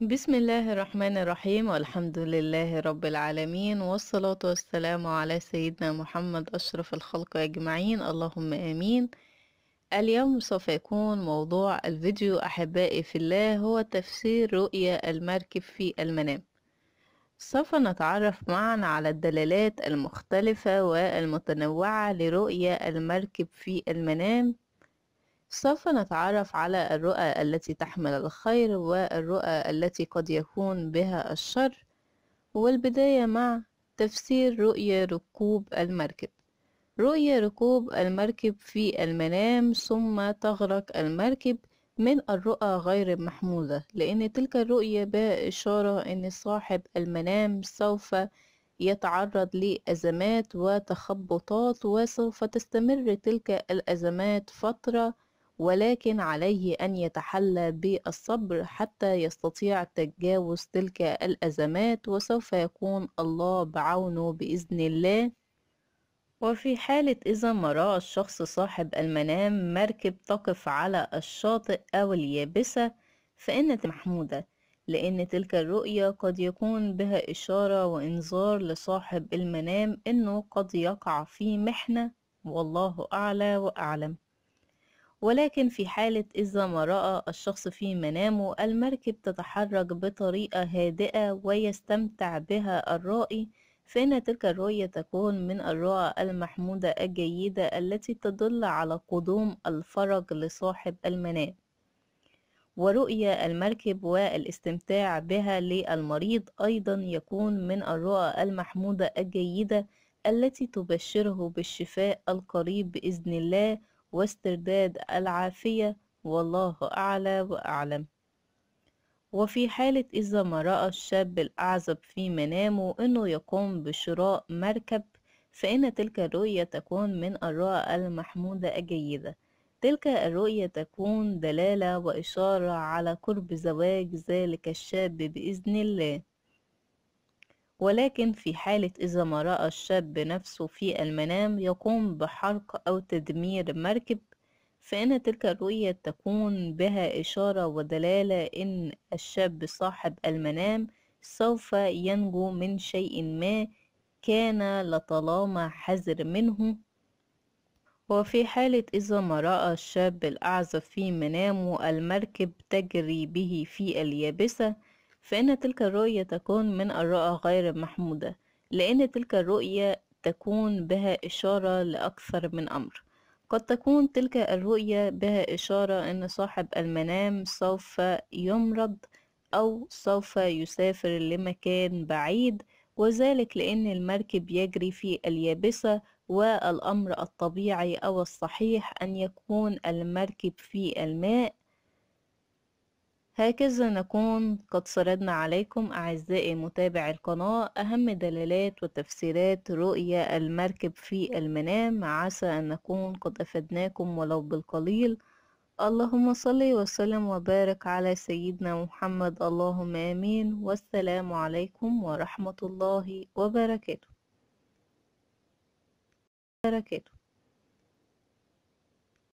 بسم الله الرحمن الرحيم والحمد لله رب العالمين والصلاة والسلام على سيدنا محمد أشرف الخلق أجمعين اللهم آمين اليوم سوف يكون موضوع الفيديو أحبائي في الله هو تفسير رؤية المركب في المنام سوف نتعرف معا على الدلالات المختلفة والمتنوعة لرؤية المركب في المنام سوف نتعرف على الرؤى التي تحمل الخير والرؤى التي قد يكون بها الشر والبداية مع تفسير رؤية ركوب المركب رؤية ركوب المركب في المنام ثم تغرق المركب من الرؤى غير المحمودة لأن تلك الرؤية بإشارة أن صاحب المنام سوف يتعرض لأزمات وتخبطات وسوف تستمر تلك الأزمات فترة ولكن عليه أن يتحلى بالصبر حتى يستطيع تجاوز تلك الأزمات وسوف يكون الله بعونه بإذن الله وفي حالة إذا ما رأى الشخص صاحب المنام مركب تقف على الشاطئ أو اليابسة فإن محمودة لأن تلك الرؤية قد يكون بها إشارة وإنذار لصاحب المنام إنه قد يقع في محنة والله أعلى وأعلم ولكن في حالة إذا ما رأى الشخص في منامه المركب تتحرك بطريقة هادئة ويستمتع بها الرائي فإن تلك الرؤية تكون من الرؤى المحمودة الجيدة التي تدل على قدوم الفرج لصاحب المنام ورؤية المركب والاستمتاع بها للمريض أيضا يكون من الرؤى المحمودة الجيدة التي تبشره بالشفاء القريب بإذن الله واسترداد العافية والله أعلى وأعلم وفي حالة إذا ما رأى الشاب الأعزب في منامه أنه يقوم بشراء مركب فإن تلك الرؤية تكون من الرؤى المحمودة الجيدة تلك الرؤية تكون دلالة وإشارة على قرب زواج ذلك الشاب بإذن الله ولكن في حالة إذا ما رأى الشاب نفسه في المنام يقوم بحرق أو تدمير مركب فإن تلك الرؤية تكون بها إشارة ودلالة إن الشاب صاحب المنام سوف ينجو من شيء ما كان لطالما حذر منه وفي حالة إذا ما رأى الشاب الأعزب في منامه المركب تجري به في اليابسة فإن تلك الرؤية تكون من الرؤى غير المحمودة لأن تلك الرؤية تكون بها إشارة لأكثر من أمر قد تكون تلك الرؤية بها إشارة أن صاحب المنام سوف يمرض أو سوف يسافر لمكان بعيد وذلك لأن المركب يجري في اليابسة والأمر الطبيعي أو الصحيح أن يكون المركب في الماء هكذا نكون قد سردنا عليكم أعزائي متابعي القناة أهم دلالات وتفسيرات رؤية المركب في المنام عسى أن نكون قد أفدناكم ولو بالقليل اللهم صل وسلم وبارك على سيدنا محمد اللهم آمين والسلام عليكم ورحمة الله وبركاته, وبركاته.